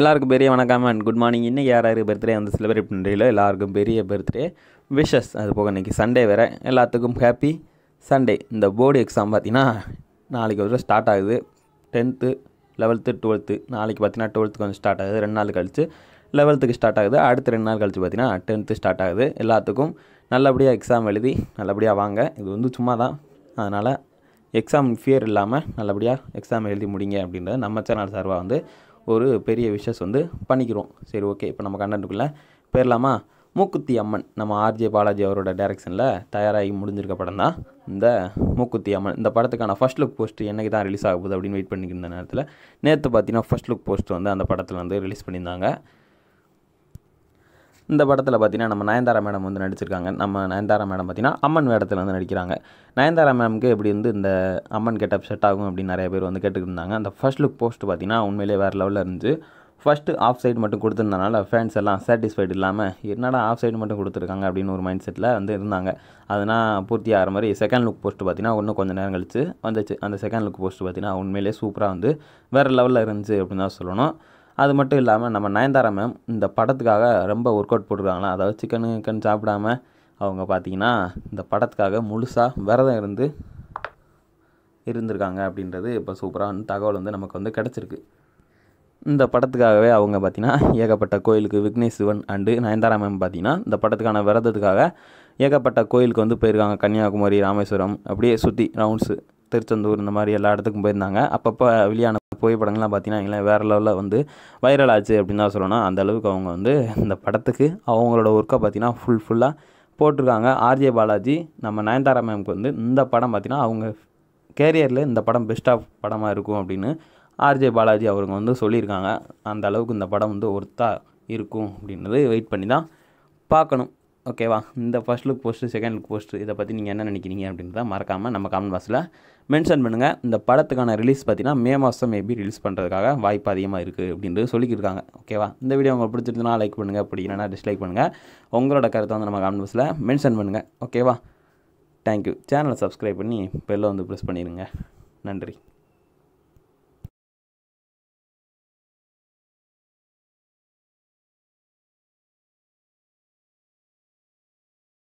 எல்லாருக்கும் பெரிய வணக்கம் அண்ட் குட் மார்னிங் இன்னும் யார் யார் பர்த்டே வந்து செலிப்ரேட் பண்ணுறீங்களோ எல்லாருக்கும் பெரிய பர்த்டே விஷஸ் அது போக இன்றைக்கி சண்டே வேறு எல்லாத்துக்கும் ஹாப்பி சண்டே இந்த போர்டு எக்ஸாம் பார்த்தீங்கன்னா நாளைக்கு ஒரு ஸ்டார்ட் ஆகுது டென்த்து லெவல்த்து டுவெல்த்து நாளைக்கு பார்த்தீங்கன்னா டுவெல்த்துக்கு வந்து ஸ்டார்ட் ஆகுது ரெண்டு நாள் கழித்து லெவல்த்துக்கு ஸ்டார்ட் ஆகுது அடுத்த ரெண்டு நாள் கழித்து பார்த்தீங்கன்னா டென்த்து ஸ்டார்ட் ஆகுது எல்லாத்துக்கும் நல்லபடியாக எக்ஸாம் எழுதி நல்லபடியாக வாங்க இது வந்து சும்மா தான் அதனால் எக்ஸாம் ஃபியர் இல்லாமல் நல்லபடியாக எக்ஸாம் எழுதி முடிங்க அப்படின்றத நம்ம சேனல் சார்பாக வந்து ஒரு பெரிய விஷஸ் வந்து பண்ணிக்கிறோம் சரி ஓகே இப்போ நம்ம கண்டென்ட்டுக்குள்ளே பேரலாமா மூக்குத்தி அம்மன் நம்ம ஆர்ஜே பாலாஜி அவரோட டைரக்ஷனில் தயாராகி முடிஞ்சிருக்க படம் தான் இந்த மூக்குத்தி அம்மன் இந்த படத்துக்கான ஃபஸ்ட் லுக் போஸ்ட் என்னைக்கு தான் ரிலீஸ் ஆகுது அப்படின்னு வெயிட் பண்ணிக்கிற இருந்த நேரத்தில் நேற்று பார்த்தீங்கன்னா ஃபஸ்ட் லுக் போஸ்ட் வந்து அந்த படத்தில் வந்து ரிலீஸ் பண்ணியிருந்தாங்க இந்த படத்தில் பார்த்திங்கன்னா நம்ம நயன்தாரா மேடம் வந்து நடிச்சிருக்காங்க நம்ம நயன்தாரா மேடம் பார்த்திங்கன்னா அம்மன் வேடத்தில் வந்து நடிக்கிறாங்க நயன்தாரா மேம்க்கு எப்படி வந்து இந்த அம்மன் கெட்டப் செட் ஆகும் அப்படின்னு நிறைய பேர் வந்து கேட்டுக்கிட்டு அந்த ஃபஸ்ட் லுக் போஸ்ட் பார்த்திங்கன்னா உண்மையிலே வேறு லெவலில் இருந்துச்சு ஃபஸ்ட்டு ஆஃப் சைடு மட்டும் கொடுத்துருந்தனால ஃபேன்ஸ் எல்லாம் சாட்டிஸ்ஃபைடு இல்லாமல் என்னடா ஆஃப் சைடு மட்டும் கொடுத்துருக்காங்க அப்படின்னு ஒரு மைண்ட் செட்டில் வந்து இருந்தாங்க அதனால் பூர்த்தி ஆகிற மாதிரி செகண்ட் லுக் போஸ்ட் பார்த்திங்கன்னா இன்னும் கொஞ்சம் நேரம் கழித்து வந்துச்சு அந்த செகண்ட் லுக் போஸ்ட் பார்த்திங்கன்னா உண்மையிலே சூப்பராக வந்து வேறு லெவலில் இருந்துச்சு அப்படின்னு தான் சொல்லணும் அது மட்டும் இல்லாமல் நம்ம நயன்தாரா மேம் இந்த படத்துக்காக ரொம்ப ஒர்க் அவுட் போட்டுருக்காங்களா அதாவது சிக்கனு கிக்கன் சாப்பிடாம அவங்க பார்த்திங்கன்னா இந்த படத்துக்காக முழுசாக விரதம் இருந்து இருந்திருக்காங்க அப்படின்றது இப்போ சூப்பராக தகவல் வந்து நமக்கு வந்து கிடச்சிருக்கு இந்த படத்துக்காகவே அவங்க பார்த்திங்கன்னா ஏகப்பட்ட கோயிலுக்கு விக்னேஷ் சிவன் அண்டு நயன்தாரா மேம் பார்த்திங்கன்னா இந்த படத்துக்கான விரதத்துக்காக ஏகப்பட்ட கோயிலுக்கு வந்து போயிருக்காங்க கன்னியாகுமரி ராமேஸ்வரம் அப்படியே சுற்றி ரவுண்ட்ஸு திருச்செந்தூர் இந்த மாதிரி எல்லா இடத்துக்கும் போயிருந்தாங்க அப்பப்போ வெளியான புகைப்படங்கள்லாம் பார்த்தீங்கன்னா வேறு லெவலில் வந்து வைரல் ஆச்சு அப்படின்னு தான் சொல்லணும் அந்தளவுக்கு அவங்க வந்து இந்த படத்துக்கு அவங்களோட ஒர்க்கை பார்த்தீங்கன்னா ஃபுல் ஃபுல்லாக போட்டிருக்காங்க ஆர்ஜே பாலாஜி நம்ம நயன்தாரா மேம்க்கு வந்து இந்த படம் பார்த்திங்கன்னா அவங்க கேரியரில் இந்த படம் பெஸ்ட்டாக படமாக இருக்கும் அப்படின்னு ஆர்ஜே பாலாஜி அவருங்க வந்து சொல்லியிருக்காங்க அந்த அளவுக்கு இந்த படம் வந்து ஒர்த்தாக இருக்கும் அப்படின்றது வெயிட் பண்ணி தான் பார்க்கணும் ஓகேவா இந்த first look post second look post இதை பற்றி நீங்கள் என்ன நினைக்கிறீங்க அப்படின்றத மறக்காமல் நம்ம கமெண்ட் பாக்ஸில் மென்ஷன் பண்ணுங்கள் இந்த படத்துக்கான ரிலீஸ் பார்த்தீங்கன்னா மே மாதம் மேபி ரிலீஸ் பண்ணுறதுக்காக வாய்ப்பு அதிகமாக இருக்குது அப்படின்றது சொல்லிக்கிருக்காங்க ஓகேவா இந்த வீடியோ உங்களுக்கு பிடிச்சிருந்தனா லைக் பண்ணுங்கள் பிடிக்கலன்னா டிஸ்லைக் பண்ணுங்கள் உங்களோட கருத்தை வந்து நம்ம கமெண்ட் பாக்ஸில் மென்ஷன் பண்ணுங்கள் ஓகேவா தேங்க்யூ சேனலை சப்ஸ்கிரைப் பண்ணி பெல்லை வந்து ப்ரெஸ் பண்ணிடுங்க நன்றி